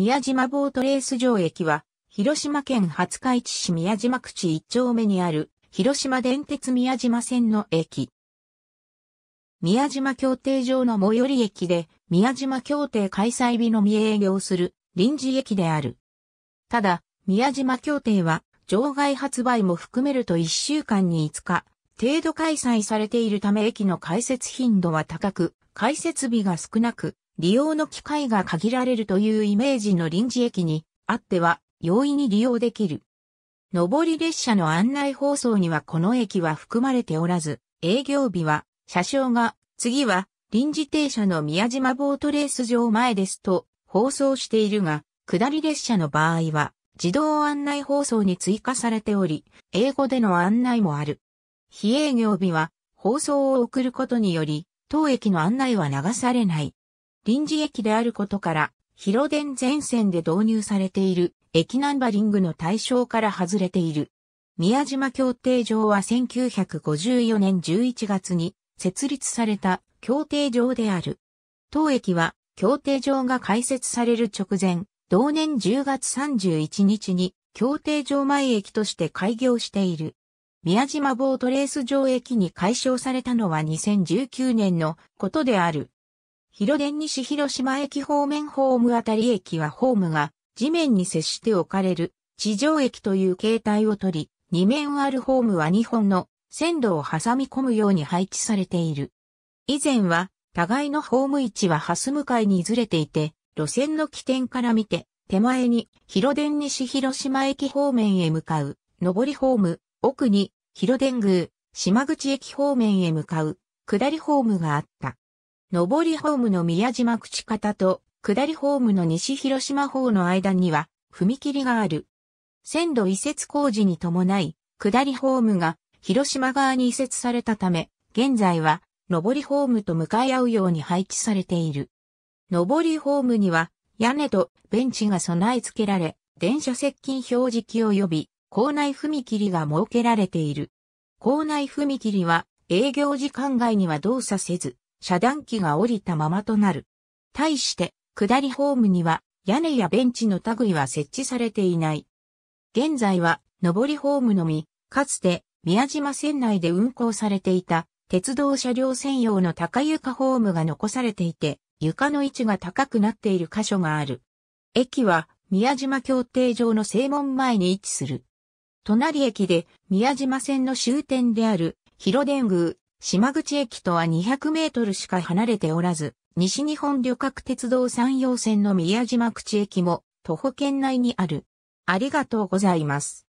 宮島ボートレース場駅は、広島県廿日市市宮島口一丁目にある、広島電鉄宮島線の駅。宮島協定場の最寄り駅で、宮島協定開催日のみ営業する臨時駅である。ただ、宮島協定は、場外発売も含めると1週間に5日、程度開催されているため駅の開設頻度は高く、開設日が少なく、利用の機会が限られるというイメージの臨時駅にあっては容易に利用できる。上り列車の案内放送にはこの駅は含まれておらず、営業日は車掌が次は臨時停車の宮島ボートレース場前ですと放送しているが、下り列車の場合は自動案内放送に追加されており、英語での案内もある。非営業日は放送を送ることにより、当駅の案内は流されない。臨時駅であることから、広電全線で導入されている駅ナンバリングの対象から外れている。宮島協定上は1954年11月に設立された協定上である。当駅は協定上が開設される直前、同年10月31日に協定上前駅として開業している。宮島ボートレース場駅に解消されたのは2019年のことである。広電西広島駅方面ホームあたり駅はホームが地面に接して置かれる地上駅という形態をとり、2面あるホームは2本の線路を挟み込むように配置されている。以前は互いのホーム位置は蓮向かいにずれていて、路線の起点から見て手前に広電西広島駅方面へ向かう上りホーム、奥に広電宮島口駅方面へ向かう下りホームがあった。上りホームの宮島口方と、下りホームの西広島方の間には、踏切がある。線路移設工事に伴い、下りホームが広島側に移設されたため、現在は上りホームと向かい合うように配置されている。上りホームには屋根とベンチが備え付けられ、電車接近表示器及び校内踏切が設けられている。校内踏切は営業時間外には動作せず、遮断機が降りたままとなる。対して、下りホームには屋根やベンチの類は設置されていない。現在は上りホームのみ、かつて宮島線内で運行されていた鉄道車両専用の高床ホームが残されていて、床の位置が高くなっている箇所がある。駅は宮島協定上の正門前に位置する。隣駅で宮島線の終点である広電宮島口駅とは200メートルしか離れておらず、西日本旅客鉄道山陽線の宮島口駅も徒歩圏内にある。ありがとうございます。